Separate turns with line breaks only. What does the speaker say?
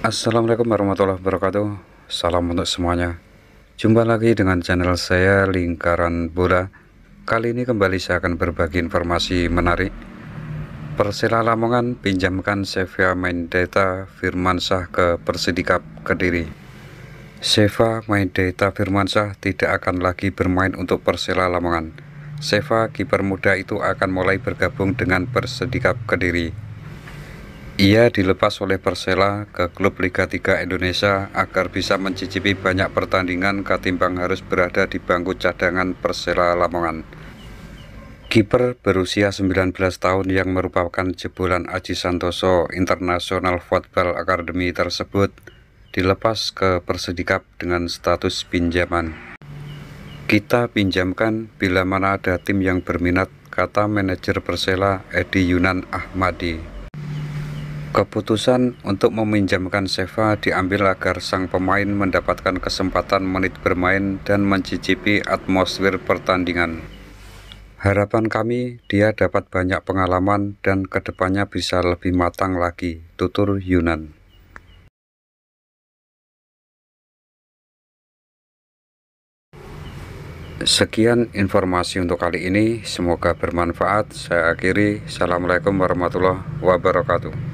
Assalamualaikum warahmatullahi wabarakatuh Salam untuk semuanya Jumpa lagi dengan channel saya Lingkaran Bola Kali ini kembali saya akan berbagi informasi menarik Persela Lamongan pinjamkan Sevia Mendeta Firmansah ke Persidikap Kediri Seva Mendeta Firmansah tidak akan lagi bermain untuk Persela Lamongan Seva kiper muda itu akan mulai bergabung dengan Persidikap Kediri ia dilepas oleh Persela ke klub Liga 3 Indonesia agar bisa mencicipi banyak pertandingan ketimbang harus berada di bangku cadangan Persela Lamongan. Kiper berusia 19 tahun yang merupakan jebolan Aji Santoso International Football Academy tersebut dilepas ke Persedikap dengan status pinjaman. Kita pinjamkan bila mana ada tim yang berminat, kata manajer Persela Edi Yunan Ahmadi. Keputusan untuk meminjamkan Seva diambil agar sang pemain mendapatkan kesempatan menit bermain dan mencicipi atmosfer pertandingan. Harapan kami, dia dapat banyak pengalaman dan
kedepannya bisa lebih matang lagi, tutur Yunan. Sekian informasi untuk kali ini, semoga bermanfaat. Saya akhiri, Assalamualaikum warahmatullahi wabarakatuh.